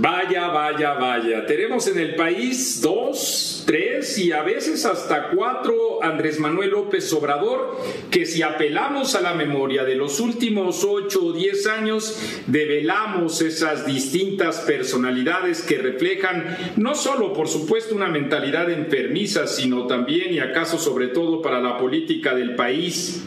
Vaya, vaya, vaya. Tenemos en el país dos, tres y a veces hasta cuatro Andrés Manuel López Obrador que si apelamos a la memoria de los últimos ocho o diez años, develamos esas distintas personalidades que reflejan no solo, por supuesto, una mentalidad enfermiza, sino también y acaso sobre todo para la política del país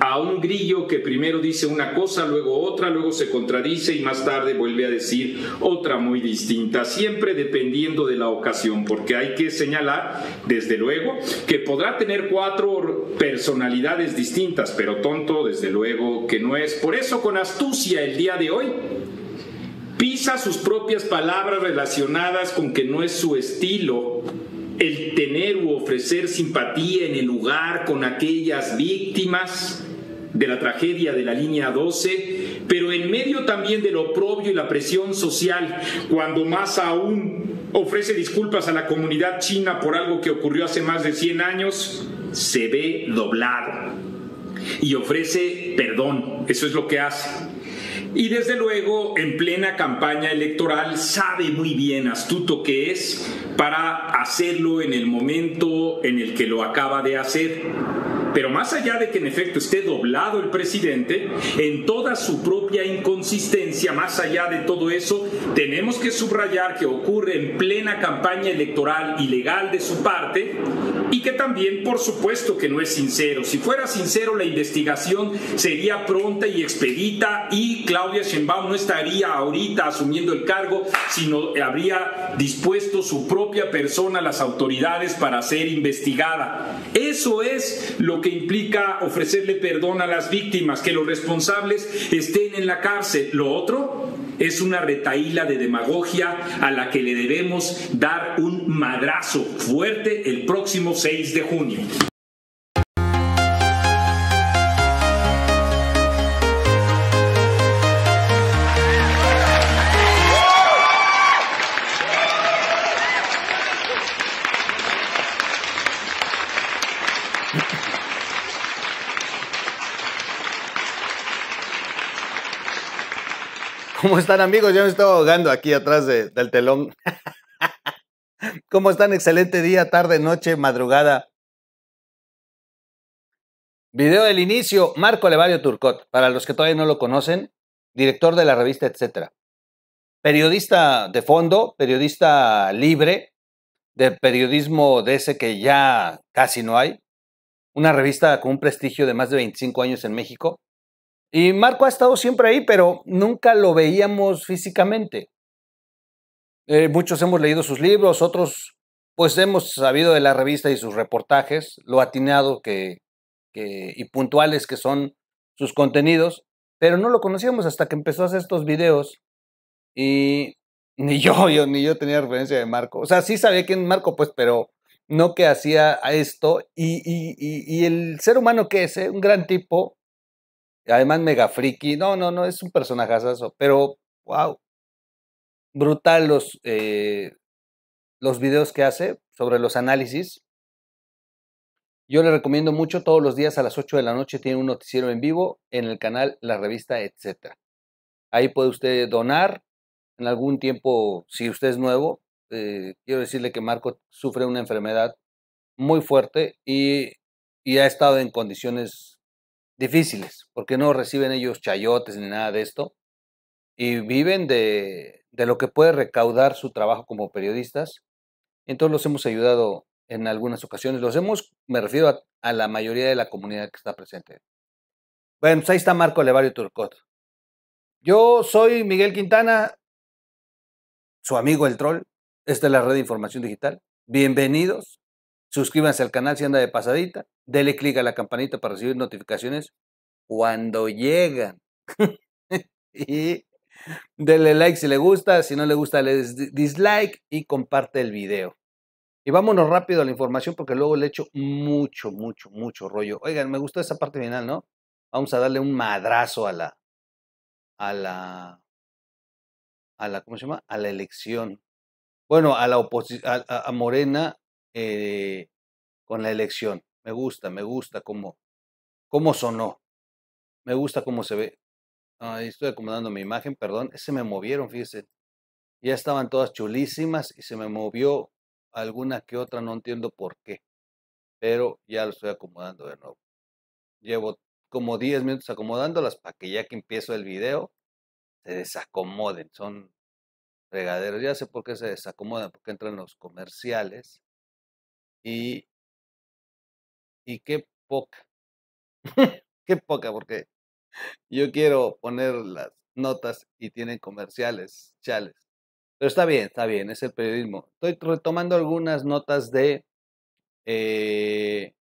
a un grillo que primero dice una cosa, luego otra, luego se contradice y más tarde vuelve a decir otra muy distinta, siempre dependiendo de la ocasión, porque hay que señalar, desde luego, que podrá tener cuatro personalidades distintas, pero tonto, desde luego, que no es. Por eso, con astucia, el día de hoy, pisa sus propias palabras relacionadas con que no es su estilo el tener u ofrecer simpatía en el lugar con aquellas víctimas de la tragedia de la línea 12, pero en medio también del oprobio y la presión social, cuando más aún ofrece disculpas a la comunidad china por algo que ocurrió hace más de 100 años, se ve doblado y ofrece perdón, eso es lo que hace. Y desde luego, en plena campaña electoral, sabe muy bien, astuto que es, para hacerlo en el momento en el que lo acaba de hacer. Pero más allá de que en efecto esté doblado el presidente, en toda su propia inconsistencia, más allá de todo eso, tenemos que subrayar que ocurre en plena campaña electoral ilegal de su parte y que también, por supuesto, que no es sincero. Si fuera sincero, la investigación sería pronta y expedita y Claudia Sheinbaum no estaría ahorita asumiendo el cargo, sino habría dispuesto su propia persona las autoridades para ser investigada. Eso es lo que implica ofrecerle perdón a las víctimas, que los responsables estén en la cárcel. Lo otro es una retaíla de demagogia a la que le debemos dar un madrazo fuerte el próximo 6 de junio. ¿Cómo están amigos? yo me estaba ahogando aquí atrás del telón. ¿Cómo están? Excelente día, tarde, noche, madrugada. Video del inicio, Marco Levario Turcot, para los que todavía no lo conocen, director de la revista Etcétera. Periodista de fondo, periodista libre, de periodismo de ese que ya casi no hay. Una revista con un prestigio de más de 25 años en México, y Marco ha estado siempre ahí, pero nunca lo veíamos físicamente. Eh, muchos hemos leído sus libros, otros pues hemos sabido de la revista y sus reportajes, lo atinado que, y puntuales que son sus contenidos, pero no lo conocíamos hasta que empezó a hacer estos videos y ni yo, ni yo tenía referencia de Marco. O sea, sí sabía quién es Marco, pues, pero no que hacía a esto. Y, y, y, el ser humano que es, ¿eh? un gran tipo, Además, mega friki. No, no, no, es un personajazo. Pero, wow. Brutal los, eh, los videos que hace sobre los análisis. Yo le recomiendo mucho todos los días a las 8 de la noche tiene un noticiero en vivo en el canal La Revista, etc. Ahí puede usted donar en algún tiempo, si usted es nuevo. Eh, quiero decirle que Marco sufre una enfermedad muy fuerte y, y ha estado en condiciones difíciles, porque no reciben ellos chayotes ni nada de esto, y viven de, lo que puede recaudar su trabajo como periodistas. Entonces los hemos ayudado en algunas ocasiones, los hemos, me refiero a, la mayoría de la comunidad que está presente. Bueno, pues ahí está Marco Levario Turcot. Yo soy Miguel Quintana, su amigo el troll. Esta es la red de información digital. Bienvenidos Suscríbanse al canal si anda de pasadita. Dele clic a la campanita para recibir notificaciones cuando llegan. y denle like si le gusta. Si no le gusta, le dislike y comparte el video. Y vámonos rápido a la información porque luego le echo mucho, mucho, mucho rollo. Oigan, me gustó esa parte final, ¿no? Vamos a darle un madrazo a la. a la. a la. ¿cómo se llama? a la elección. Bueno, a la oposición, a, Morena eh, con la elección. Me gusta, me gusta cómo, cómo sonó. Me gusta cómo se ve. Ahí estoy acomodando mi imagen, perdón. Se me movieron, fíjense. Ya estaban todas chulísimas y se me movió alguna que otra, no entiendo por qué. Pero ya lo estoy acomodando de nuevo. Llevo como 10 minutos acomodándolas para que ya que empiezo el video se desacomoden. Son regaderos. Ya sé por qué se desacomodan, porque entran los comerciales y, qué poca, qué poca, porque yo quiero poner las notas y tienen comerciales, chales. Pero está bien, está bien, es el periodismo. Estoy retomando algunas notas de, eh,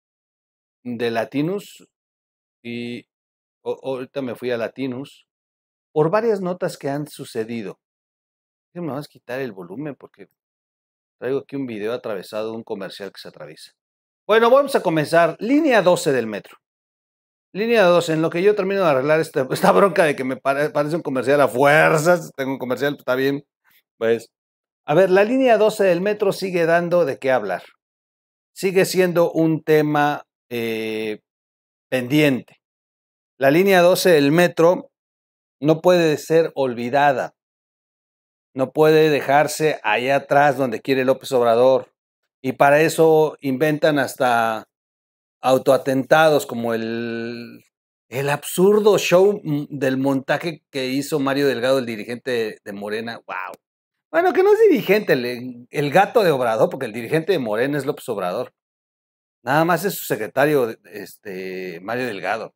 de Latinus y ahorita me fui a Latinus por varias notas que han sucedido. Me vas a quitar el volumen porque Traigo aquí un video atravesado de un comercial que se atraviesa. Bueno, vamos a comenzar. Línea 12 del metro. Línea 12, en lo que yo termino de arreglar este, esta, bronca de que me parece un comercial a fuerzas. Tengo un comercial, está bien. Pues. A ver, la línea 12 del metro sigue dando de qué hablar. Sigue siendo un tema eh, pendiente. La línea 12 del metro no puede ser olvidada. No puede dejarse allá atrás donde quiere López Obrador. Y para eso inventan hasta autoatentados como el, el absurdo show mm, del montaje que hizo Mario Delgado, el dirigente de Morena. ¡Wow! Bueno, que no es dirigente, el, el gato de Obrador, porque el dirigente de Morena es López Obrador. Nada más es su secretario, este, Mario Delgado.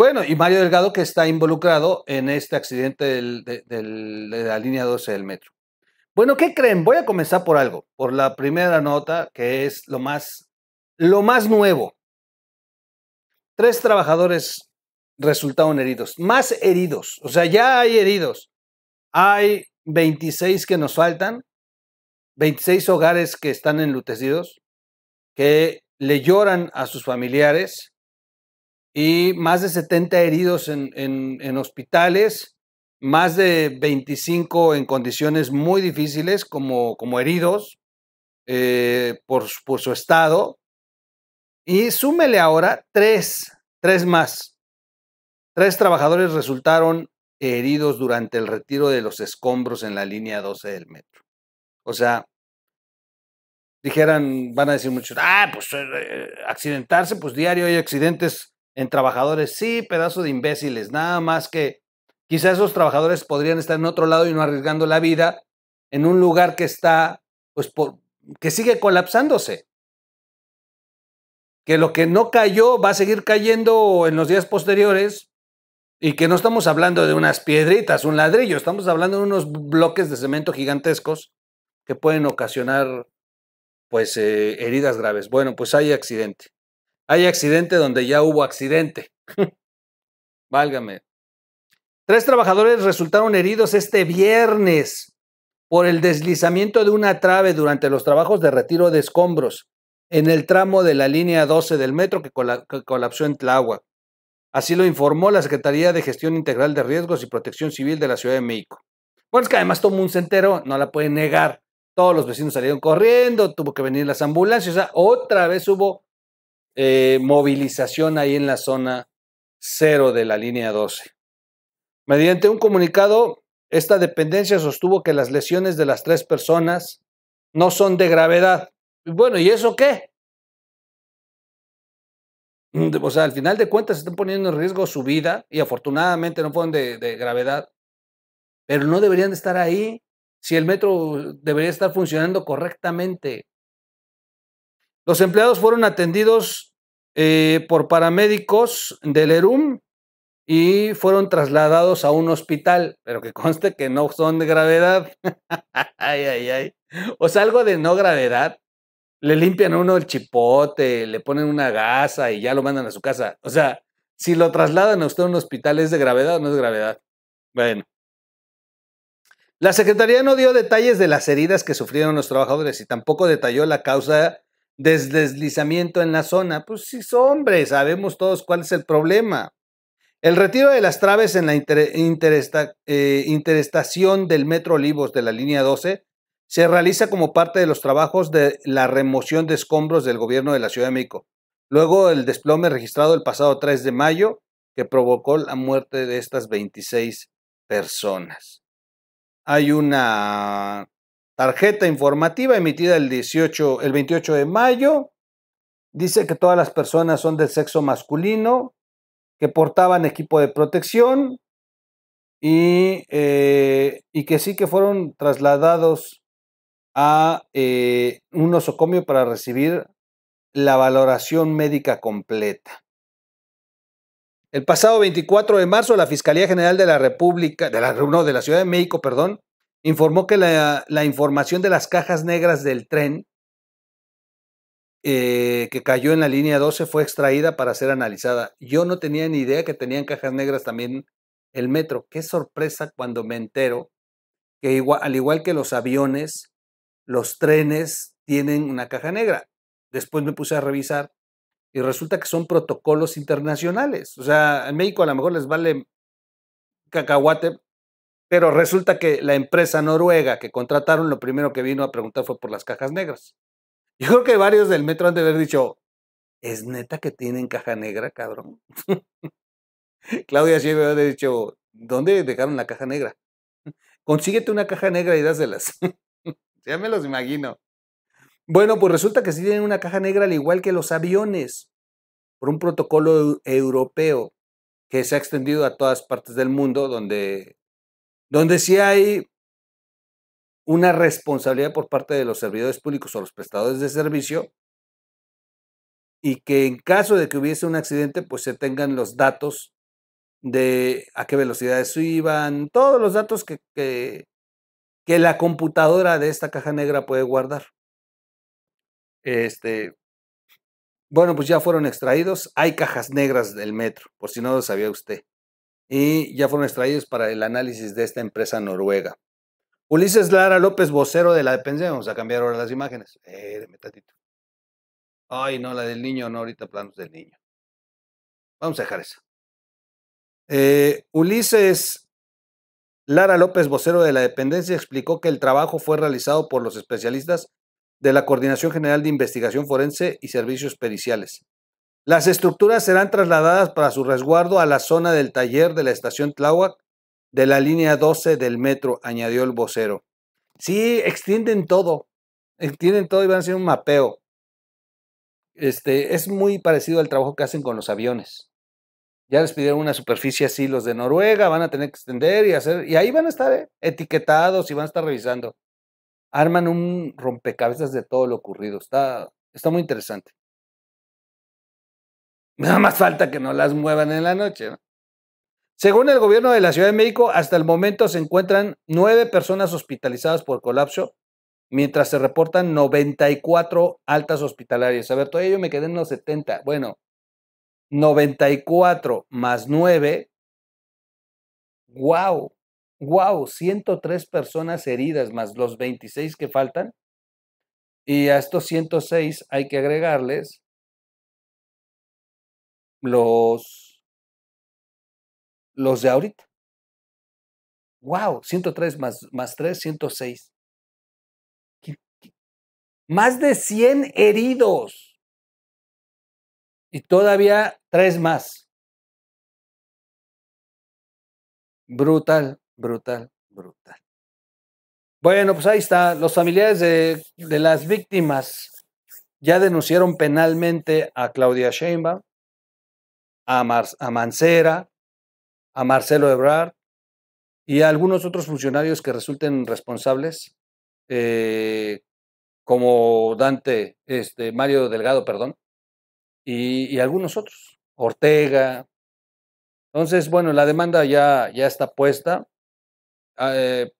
Bueno, y Mario Delgado que está involucrado en este accidente de, la línea 12 del metro. Bueno, ¿qué creen? Voy a comenzar por algo, por la primera nota que es lo más, lo más nuevo. Tres trabajadores resultaron heridos, más heridos, o sea, ya hay heridos. Hay 26 que nos faltan, 26 hogares que están enlutecidos, que le lloran a sus familiares y más de 70 heridos en, hospitales, más de 25 en condiciones muy difíciles como, como heridos eh, por, su estado. Y súmele ahora tres, tres más. Tres trabajadores resultaron heridos durante el retiro de los escombros en la línea 12 del metro. O sea, dijeran, van a decir muchos, ah, pues eh, eh, accidentarse, pues diario hay accidentes en trabajadores sí, pedazo de imbéciles, nada más que quizá esos trabajadores podrían estar en otro lado y no arriesgando la vida en un lugar que está, pues, que sigue colapsándose. Que lo que no cayó va a seguir cayendo en los días posteriores y que no estamos hablando de unas piedritas, un ladrillo, estamos hablando de unos bloques de cemento gigantescos que pueden ocasionar pues eh, heridas graves. Bueno, pues hay accidente. Hay accidente donde ya hubo accidente. Válgame. Tres trabajadores resultaron heridos este viernes por el deslizamiento de una trave durante los trabajos de retiro de escombros en el tramo de la línea 12 del metro que, colapsó en Tláhuac. Así lo informó la Secretaría de Gestión Integral de Riesgos y Protección Civil de la Ciudad de México. Bueno, es que además tomó un centero, no la pueden negar. Todos los vecinos salieron corriendo, tuvo que venir las ambulancias, o sea, otra vez hubo eh, movilización ahí en la zona cero de la línea 12. Mediante un comunicado, esta dependencia sostuvo que las lesiones de las tres personas no son de gravedad. Bueno, ¿y eso qué? Mm, o sea, al final de cuentas están poniendo en riesgo su vida y afortunadamente no fueron de, de gravedad, pero no deberían estar ahí si el metro debería estar funcionando correctamente. Los empleados fueron atendidos eh, por paramédicos del ERUM y fueron trasladados a un hospital, pero que conste que no son de gravedad. ay, ay, ay. O sea, algo de no gravedad. Le limpian a uno el chipote, le ponen una gasa y ya lo mandan a su casa. O sea, si lo trasladan a usted a un hospital, ¿es de gravedad o no es de gravedad? Bueno. La Secretaría no dio detalles de las heridas que sufrieron los trabajadores y tampoco detalló la causa deslizamiento en la zona. Pues sí, hombre, sabemos todos cuál es el problema. El retiro de las traves en la eh, interestación del Metro Olivos de la línea 12 se realiza como parte de los trabajos de la remoción de escombros del gobierno de la Ciudad de México. Luego el desplome registrado el pasado 3 de mayo que provocó la muerte de estas 26 personas. Hay una tarjeta informativa emitida el, 18, el 28 de mayo. Dice que todas las personas son del sexo masculino, que portaban equipo de protección y, eh, que sí que fueron trasladados a eh, un nosocomio para recibir la valoración médica completa. El pasado 24 de marzo, la Fiscalía General de la República, de la, de la Ciudad de México, perdón, informó que la, información de las cajas negras del tren eh, que cayó en la línea 12 fue extraída para ser analizada. Yo no tenía ni idea que tenían cajas negras también el metro. Qué sorpresa cuando me entero que al igual que los aviones, los trenes tienen una caja negra. Después me puse a revisar y resulta que son protocolos internacionales. O sea, en México a lo mejor les vale cacahuate pero resulta que la empresa noruega que contrataron, lo primero que vino a preguntar fue por las cajas negras. Yo creo que varios del metro han de haber dicho, ¿es neta que tienen caja negra, cabrón? Claudia me ha dicho, ¿dónde dejaron la caja negra? Consíguete una caja negra y dáselas. ya me los imagino. Bueno, pues resulta que sí tienen una caja negra al igual que los aviones, por un protocolo europeo que se ha extendido a todas partes del mundo donde donde sí hay una responsabilidad por parte de los servidores públicos o los prestadores de servicio y que en caso de que hubiese un accidente, pues se tengan los datos de a qué velocidades iban, todos los datos que, que, que la computadora de esta caja negra puede guardar. Este, bueno, pues ya fueron extraídos. Hay cajas negras del metro, por si no lo sabía usted y ya fueron extraídos para el análisis de esta empresa noruega. Ulises Lara López, vocero de la dependencia. Vamos a cambiar ahora las imágenes. Eh, Ay, no, la del niño, no, ahorita planos del niño. Vamos a dejar eso. Eh, Ulises Lara López, vocero de la dependencia, explicó que el trabajo fue realizado por los especialistas de la Coordinación General de Investigación Forense y Servicios Periciales, las estructuras serán trasladadas para su resguardo a la zona del taller de la estación Tláhuac de la línea 12 del metro, añadió el vocero. Sí, extienden todo, extienden todo y van a hacer un mapeo. Este, es muy parecido al trabajo que hacen con los aviones. Ya les pidieron una superficie así los de Noruega, van a tener que extender y hacer, y ahí van a estar ¿eh? etiquetados y van a estar revisando. Arman un rompecabezas de todo lo ocurrido. Está, está muy interesante. Nada más falta que no las muevan en la noche. Según el gobierno de la Ciudad de México, hasta el momento se encuentran nueve personas hospitalizadas por colapso, mientras se reportan 94 altas hospitalarias. A ver, todavía yo me quedé en los 70. Bueno, 94 más 9. ¡Wow! ¡Wow! 103 personas heridas más los 26 que faltan. Y a estos 106 hay que agregarles los, los de ahorita. ¡Wow! 103 más, más 3, 106. Más de 100 heridos. Y todavía 3 más. Brutal, brutal, brutal. Bueno, pues ahí está. Los familiares de, de las víctimas ya denunciaron penalmente a Claudia Sheinbaum a, Mancera, a Marcelo Ebrard y a algunos otros funcionarios que resulten responsables, eh, como Dante, este, Mario Delgado, perdón, y, algunos otros, Ortega. Entonces, bueno, la demanda ya, ya está puesta. Ah, eh,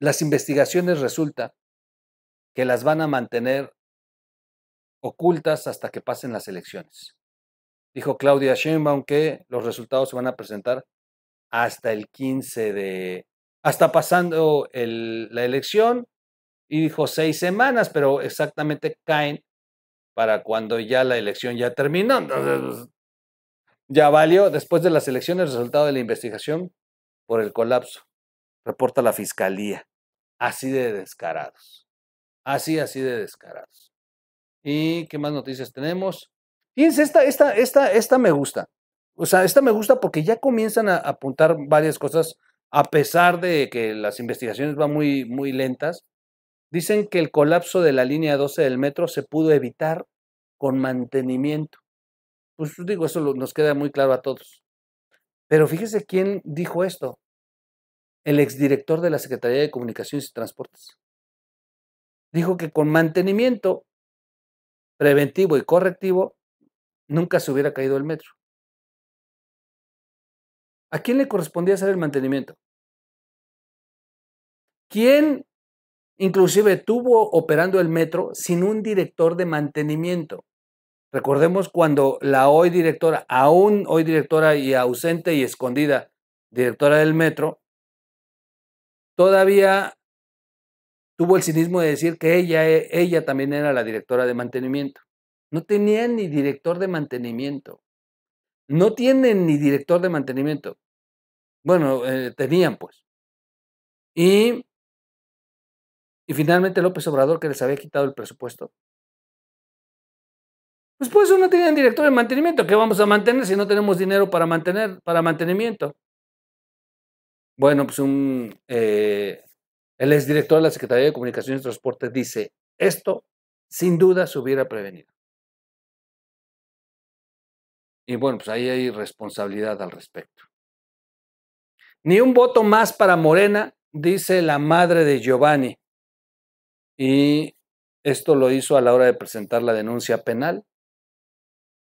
las investigaciones resulta que las van a mantener ocultas hasta que pasen las elecciones. Dijo Claudia Sheinbaum que los resultados se van a presentar hasta el 15 de... hasta pasando la elección y dijo seis semanas, pero exactamente caen para cuando ya la elección ya terminó. ya valió después de las elecciones el resultado de la investigación por el colapso, reporta la fiscalía. Así de descarados. Así, así de descarados. ¿Y qué más noticias tenemos? Fíjense, esta, esta, esta, esta me gusta. O sea, esta me gusta porque ya comienzan a apuntar varias cosas, a pesar de que las investigaciones van muy, muy lentas. Dicen que el colapso de la línea 12 del metro se pudo evitar con mantenimiento. Pues digo, eso nos queda muy claro a todos. Pero fíjese quién dijo esto. El exdirector de la Secretaría de Comunicaciones y Transportes. Dijo que con mantenimiento preventivo y correctivo, nunca se hubiera caído el metro. ¿A quién le correspondía hacer el mantenimiento? ¿Quién inclusive tuvo operando el metro sin un director de mantenimiento? Recordemos cuando la hoy directora, aún hoy directora y ausente y escondida directora del metro, todavía tuvo el cinismo de decir que ella, eh, ella también era la directora de mantenimiento. No tenían ni director de mantenimiento. No tienen ni director de mantenimiento. Bueno, eh, tenían pues. Y, y finalmente López Obrador, que les había quitado el presupuesto. Pues por eso no tenían director de mantenimiento. ¿Qué vamos a mantener si no tenemos dinero para mantener, para mantenimiento? Bueno, pues un, eh, el exdirector de la Secretaría de Comunicaciones y Transportes dice, esto sin duda se hubiera prevenido. Y bueno, pues ahí hay responsabilidad al respecto. Ni un voto más para Morena, dice la madre de Giovanni. Y esto lo hizo a la hora de presentar la denuncia penal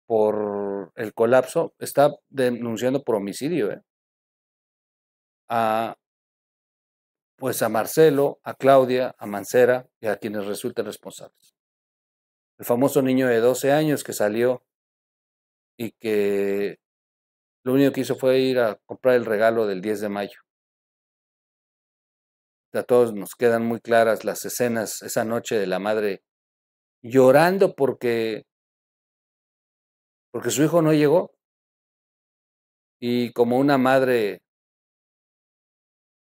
por el colapso. Está denunciando por homicidio ¿eh? a pues a Marcelo, a Claudia, a Mancera y a quienes resulten responsables. El famoso niño de 12 años que salió y que lo único que hizo fue ir a comprar el regalo del 10 de mayo. A todos nos quedan muy claras las escenas esa noche de la madre llorando porque porque su hijo no llegó. Y como una madre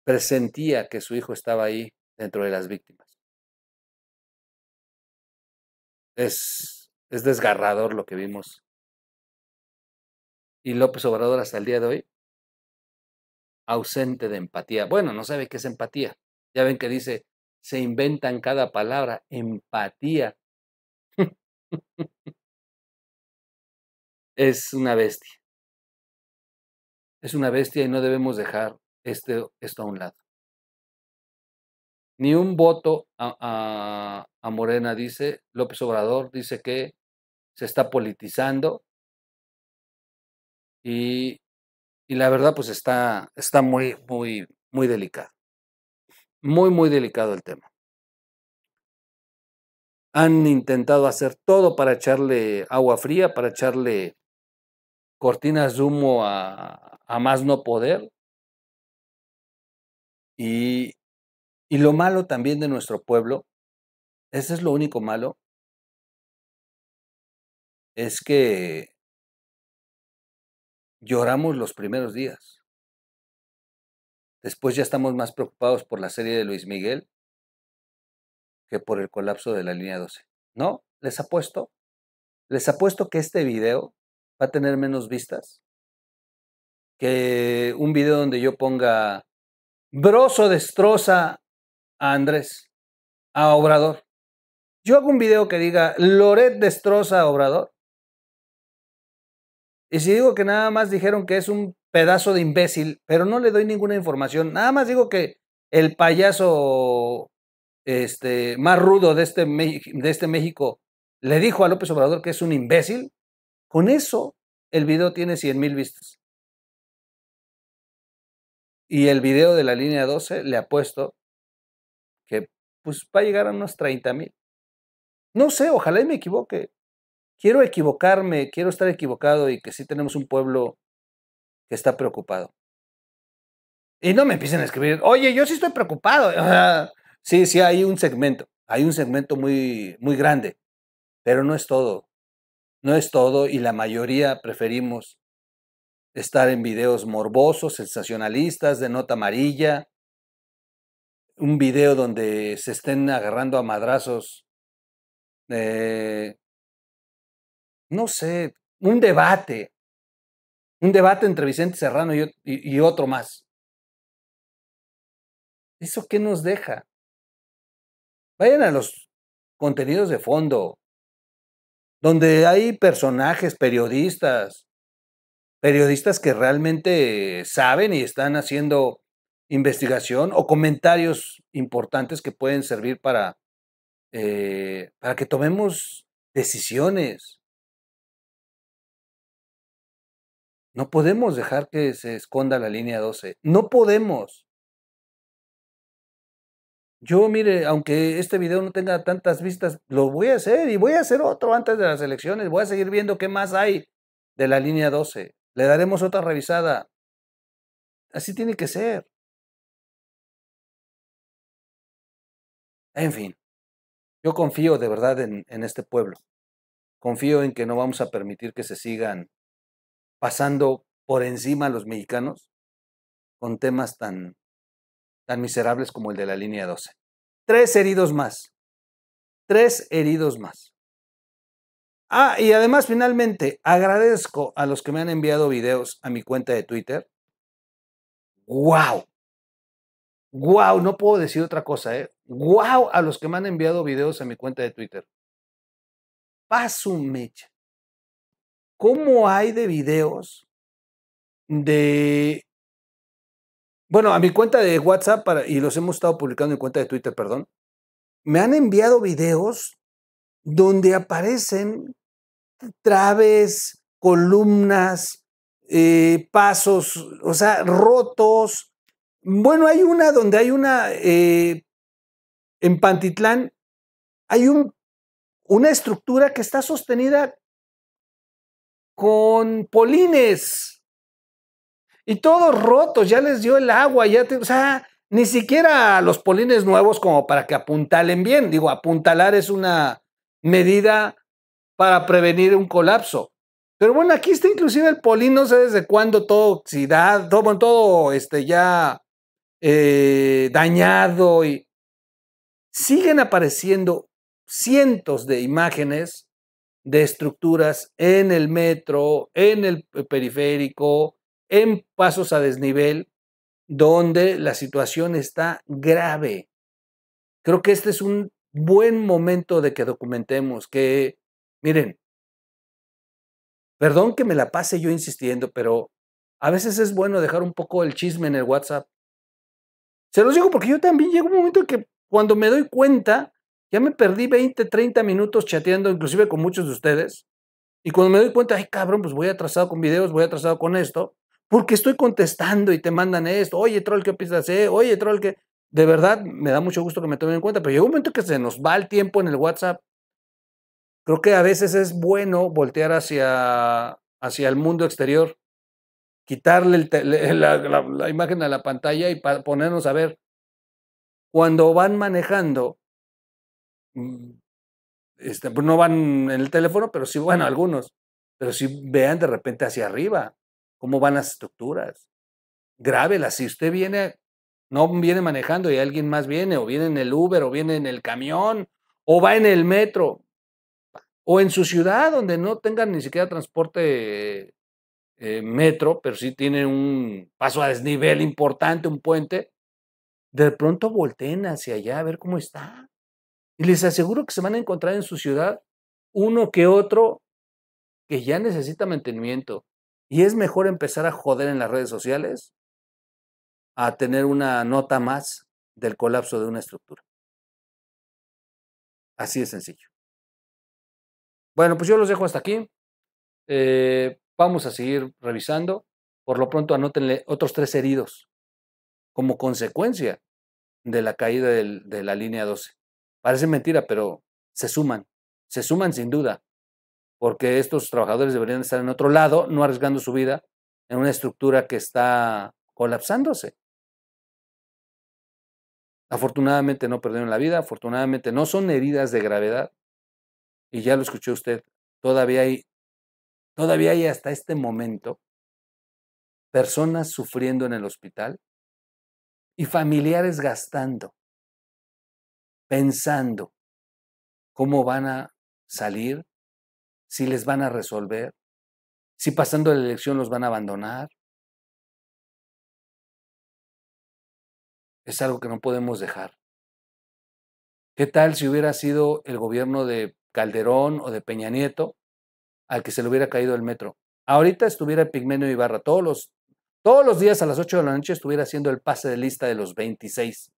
presentía que su hijo estaba ahí dentro de las víctimas. Es, es desgarrador lo que vimos. Y López Obrador hasta el día de hoy, ausente de empatía. Bueno, no sabe qué es empatía. Ya ven que dice, se inventan cada palabra, empatía. es una bestia. Es una bestia y no debemos dejar este, esto a un lado. Ni un voto a, Morena, dice López Obrador, dice que se está politizando y, la verdad pues está, está muy, muy, muy delicado. Muy, muy delicado el tema. Han intentado hacer todo para echarle agua fría, para echarle cortinas de humo a más no poder. Y, lo malo también de nuestro pueblo, ese es lo único malo, es que lloramos los primeros días. Después ya estamos más preocupados por la serie de Luis Miguel que por el colapso de la línea 12. No, les apuesto, les apuesto que este video va a tener menos vistas que un video donde yo ponga Broso destroza a Andrés, a Obrador. Yo hago un video que diga, Loret destroza a Obrador. Y si digo que nada más dijeron que es un pedazo de imbécil, pero no le doy ninguna información, nada más digo que el payaso este, más rudo de este, de este México le dijo a López Obrador que es un imbécil, con eso el video tiene 100 mil vistas. Y el video de la línea 12 le ha puesto que pues va a llegar a unos 30 mil. No sé, ojalá y me equivoque. Quiero equivocarme, quiero estar equivocado y que sí tenemos un pueblo que está preocupado. Y no me empiecen a escribir, oye, yo sí estoy preocupado. sí, sí, hay un segmento, hay un segmento muy, muy grande, pero no es todo. No es todo y la mayoría preferimos estar en videos morbosos, sensacionalistas, de nota amarilla, un video donde se estén agarrando a madrazos, eh, no sé, un debate, un debate entre Vicente Serrano y otro más. ¿Eso qué nos deja? Vayan a los contenidos de fondo, donde hay personajes, periodistas, periodistas que realmente saben y están haciendo investigación o comentarios importantes que pueden servir para, eh, para que tomemos decisiones. No podemos dejar que se esconda la línea 12. No podemos. Yo, mire, aunque este video no tenga tantas vistas, lo voy a hacer y voy a hacer otro antes de las elecciones. Voy a seguir viendo qué más hay de la línea 12. Le daremos otra revisada. Así tiene que ser. En fin, yo confío de verdad en, este pueblo. Confío en que no vamos a permitir que se sigan pasando por encima a los mexicanos con temas tan, tan miserables como el de la línea 12. Tres heridos más. Tres heridos más. Ah, y además finalmente agradezco a los que me han enviado videos a mi cuenta de Twitter. ¡Wow! ¡Wow! No puedo decir otra cosa, ¿eh? ¡Wow! A los que me han enviado videos a mi cuenta de Twitter. Paso mecha. ¿Cómo hay de videos de... Bueno, a mi cuenta de WhatsApp, y los hemos estado publicando en cuenta de Twitter, perdón, me han enviado videos donde aparecen traves, columnas, eh, pasos, o sea, rotos. Bueno, hay una donde hay una, eh, en Pantitlán, hay una estructura que está sostenida con polines y todos rotos, ya les dio el agua, ya o sea, ni siquiera los polines nuevos como para que apuntalen bien. Digo, apuntalar es una medida para prevenir un colapso. Pero bueno, aquí está inclusive el polín, no sé desde cuándo todo oxidado, todo, todo este ya eh, dañado y siguen apareciendo cientos de imágenes de estructuras en el metro, en el periférico, en pasos a desnivel, donde la situación está grave. Creo que este es un buen momento de que documentemos, que Miren, perdón que me la pase yo insistiendo, pero a veces es bueno dejar un poco el chisme en el WhatsApp. Se los digo porque yo también llego un momento en que cuando me doy cuenta, ya me perdí 20, 30 minutos chateando, inclusive con muchos de ustedes. Y cuando me doy cuenta, ay cabrón, pues voy atrasado con videos, voy atrasado con esto, porque estoy contestando y te mandan esto. Oye, troll, ¿qué opinas? Eh? Oye, troll, que De verdad, me da mucho gusto que me tomen en cuenta, pero llega un momento que se nos va el tiempo en el WhatsApp. Creo que a veces es bueno voltear hacia, hacia el mundo exterior, quitarle la, imagen a la pantalla y ponernos a ver. Cuando van manejando, mm, este, pues, no van en el teléfono, pero sí, van algunos, pero sí vean de repente hacia arriba cómo van las estructuras. Grábelas. Si usted viene, no viene manejando y alguien más viene, o viene en el Uber, o viene en el camión, o va en el metro, o en su ciudad donde no tengan ni siquiera transporte eh, metro, pero sí tienen un paso a desnivel importante, un puente, de pronto volteen hacia allá a ver cómo está. Y les aseguro que se van a encontrar en su ciudad uno que otro que ya necesita mantenimiento. Y es mejor empezar a joder en las redes sociales a tener una nota más del colapso de una estructura. Así de sencillo. Bueno, pues yo los dejo hasta aquí. Eh, vamos a seguir revisando. Por lo pronto, anótenle otros tres heridos como consecuencia de la caída de la línea 12. Parece mentira, pero se suman, se suman sin duda, porque estos trabajadores deberían estar en otro lado, no arriesgando su vida en una estructura que está colapsándose. Afortunadamente no perdieron la vida, afortunadamente no son heridas de gravedad, y ya lo escuchó usted, todavía hay, todavía hay hasta este momento personas sufriendo en el hospital y familiares gastando, pensando cómo van a salir, si les van a resolver, si pasando la elección los van a abandonar. Es algo que no podemos dejar. ¿Qué tal si hubiera sido el gobierno de Calderón o de Peña Nieto, al que se le hubiera caído el metro. Ahorita estuviera Pigmenio Ibarra, todos los, todos los días a las 8 de la noche estuviera haciendo el pase de lista de los 26.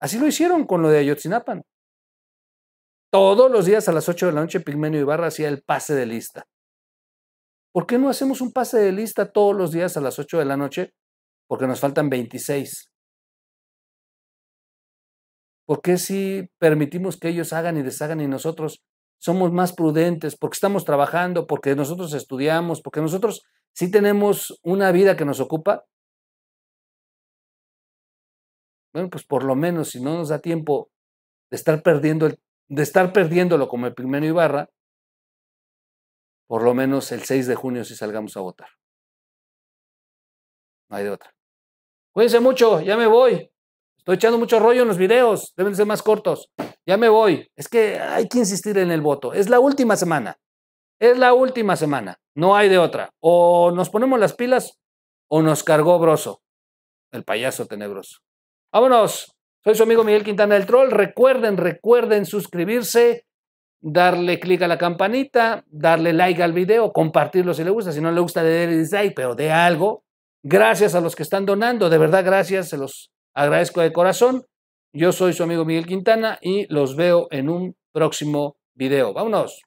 Así lo hicieron con lo de Ayotzinapan. Todos los días a las 8 de la noche Pigmenio Ibarra hacía el pase de lista. ¿Por qué no hacemos un pase de lista todos los días a las 8 de la noche? Porque nos faltan 26. ¿Por qué si permitimos que ellos hagan y deshagan y nosotros somos más prudentes? Porque estamos trabajando, porque nosotros estudiamos, porque nosotros sí tenemos una vida que nos ocupa. Bueno, pues por lo menos si no nos da tiempo de estar perdiendo de estar perdiéndolo como el primero Ibarra, por lo menos el 6 de junio si salgamos a votar. No hay de otra. Cuídense mucho, ya me voy. Estoy echando mucho rollo en los videos, deben ser más cortos. Ya me voy. Es que hay que insistir en el voto. Es la última semana. Es la última semana. No hay de otra. O nos ponemos las pilas o nos cargó Broso, el payaso tenebroso. Vámonos. Soy su amigo Miguel Quintana del Troll. Recuerden, recuerden suscribirse, darle clic a la campanita, darle like al video, compartirlo si le gusta. Si no le gusta, de dislike, pero de algo. Gracias a los que están donando. De verdad, gracias. Se los Agradezco de corazón. Yo soy su amigo Miguel Quintana y los veo en un próximo video. Vámonos.